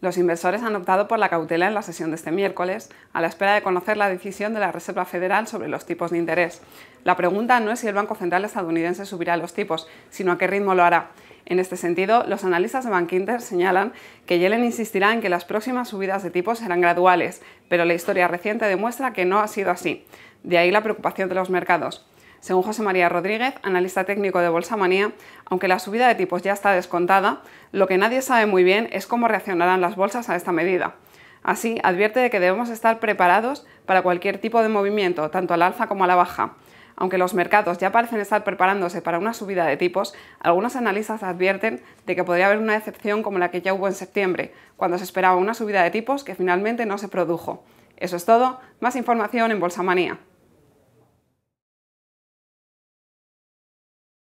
Los inversores han optado por la cautela en la sesión de este miércoles, a la espera de conocer la decisión de la Reserva Federal sobre los tipos de interés. La pregunta no es si el Banco Central estadounidense subirá los tipos, sino a qué ritmo lo hará. En este sentido, los analistas de Bankinter señalan que Yellen insistirá en que las próximas subidas de tipos serán graduales, pero la historia reciente demuestra que no ha sido así. De ahí la preocupación de los mercados. Según José María Rodríguez, analista técnico de Bolsa Manía, aunque la subida de tipos ya está descontada, lo que nadie sabe muy bien es cómo reaccionarán las bolsas a esta medida. Así, advierte de que debemos estar preparados para cualquier tipo de movimiento, tanto al alza como a la baja. Aunque los mercados ya parecen estar preparándose para una subida de tipos, algunos analistas advierten de que podría haber una decepción como la que ya hubo en septiembre, cuando se esperaba una subida de tipos que finalmente no se produjo. Eso es todo, más información en Bolsa Manía.